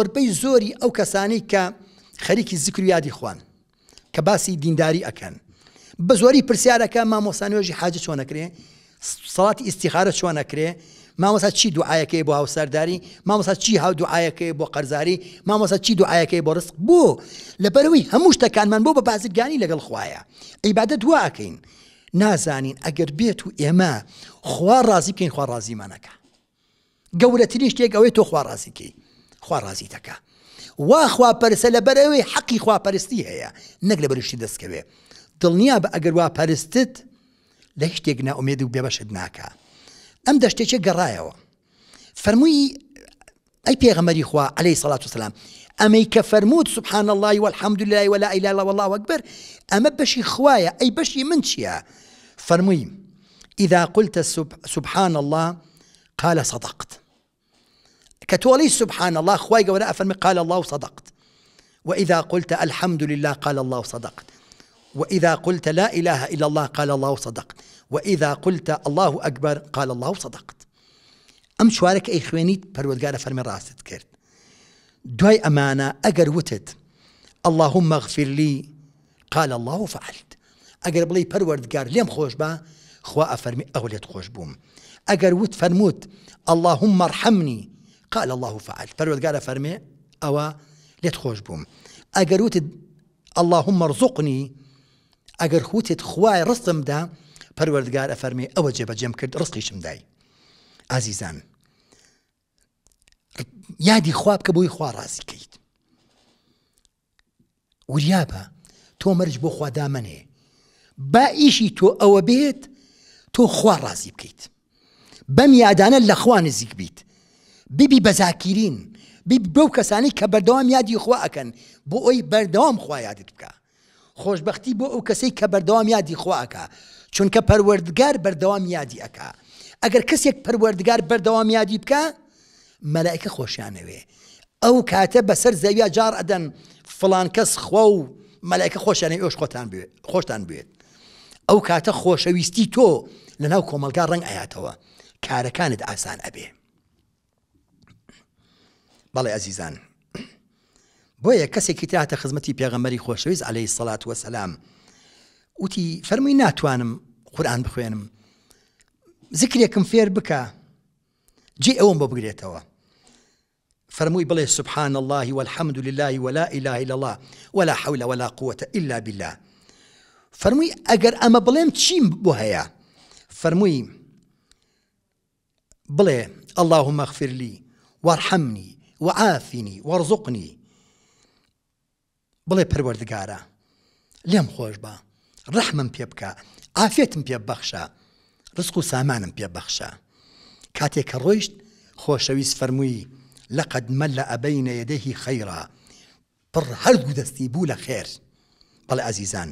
کۆرپەی زۆری ئەو کەسانی کە خەریکی زیکریادی خوان کە باسی دینداری ئەکەن بە زۆری پرسیارەکە مامۆسانۆژی حاجە چۆنەکرێ سڵاتی ئیسیخارە چۆنەکرێ مامۆسا چی دوعاەکەی بۆ هاوسەرداری مامۆسا چی هاو دوعاەکەی بۆ قەرزاری مامۆسا چی دوعاەکەی بۆ ڕست بوو لەبەرەوەی هەموو شتەکانمان بۆ بە بازرگانی لەگەڵ خوایە عیبادە دواکەین نازانین ئەگەر بێت و ئێمە خوا ڕازی بکەین خوا ڕازیمانەکە گەورەترین شتێک ئەوەی تۆ خوا ڕازیکەی خوا ڕازی دەکە وا خواپەرسە لە بەرەوەی حەقی خواپەرستی هەیە نەک لە بەرشتی دەستکەوێ دڵنیا بە اگر وا پەرستت لە شتێک ناومێد و بێبەشت ناکە ئەم دەشتێکی گەڕایەوە فەرمووی ئەی پێغەمەری خوا عليهەی سەڵات وسلام ئەمەی کە سبحان الله والحمد لله ولا إله إلا الله أكبر اما بشي خوايا اي بشي منشيا فرمي إذا قلت سبحان الله قال صدقت كتولي سبحان الله خواي قولا أفرمي قال الله صدقت وإذا قلت الحمد لله قال الله صدقت وإذا قلت لا إله إلا الله قال الله صدقت وإذا قلت الله أكبر قال الله صدقت أم شوارك أي خوينيت پروردگار فرمي راست كرد دوي أمانة أجر وتت اللهم اغفر لي قال الله فعلت أجر بلي پروردگار ليم خوش با خوا أفرمي أوليت خوش بوم أجر وت فرموت اللهم ارحمني قال الله فعل پەروەگارە فەرمێ ئەوە لێت خۆش بووم ئەگەر وتت اللهم مرزقنی ئەگەر خوتت خوای ڕستمدا پەروەردگار ئەفەرمێ ئەوە جێبەجێم کرد ڕستیشم دای ئازیزان یادی خواب کە بۆی خوا ڕازیکەیت وریابە تۆ مەرج بۆ خوادامەنێ با ئیشی تۆ ئەوە بێت تۆ خوا ڕازی بکەیت بەم یادانە لە خوا نزیک بیت بیبی بەزاکیرین بەو کەسانی کە بەردەوام یادی خوا ئەکەن بۆ ئەوی بەردەوام خوا یادت بکە خۆشببختی بۆ ئەو کەسەی کە بەردەوام یادی خواکە چونکە پەروەردگار بەردەوام یادی ئەکا ئەگەر کەسێک پەروەردگار بەردەوام یادی بکە مەلایکە خۆشیانەوێ ئەو کاتە بەسەر زەویە جار ئەدەن فلان کەس خوا و مەلایکە خۆشیانە ئۆش خۆتان خۆشتان بێت ئەو کاتە خۆشەویستی تۆ لەناو کۆمەلگا ڕنگ ئاياتەوە کارەکانت ئاسان ئەبێ بەڵێ ئەزیزان بۆیە کەسێکی تاتە خزمەتی پێغەمەری خۆشەویست عليهەی سەلات وەسەسلام وتی فەرمووی ناتوانم قورآن بخوێنم ذکرێکم فێر بکە جێ ئەوم بۆ بگرێتەوە فەرمووی بڵێ سبحان الله والحمد لله ولا إله إلا الله ولا حول ولا قوة إلا بالله فەرمووی ئەگەر ئەمە بڵێم چیم بۆ هەیە فەرمووی بڵێ اللهم اغفر لي وارحمني وعافینی وەرزوقنی بڵێ پەروەردگارە لێم خۆش بە ڕەحمم پێ بکە ئافێتم پێ بەخشە ڕسک و سامانم پێ بەخشە کاتێک کە ڕۆیشت خۆشەویست فەرمووی لە قەدمە لە ئەبینە یەدەهی خەیرە پڕ هەردوو دەستی بوو لە خێر بەڵێ ئازیزان.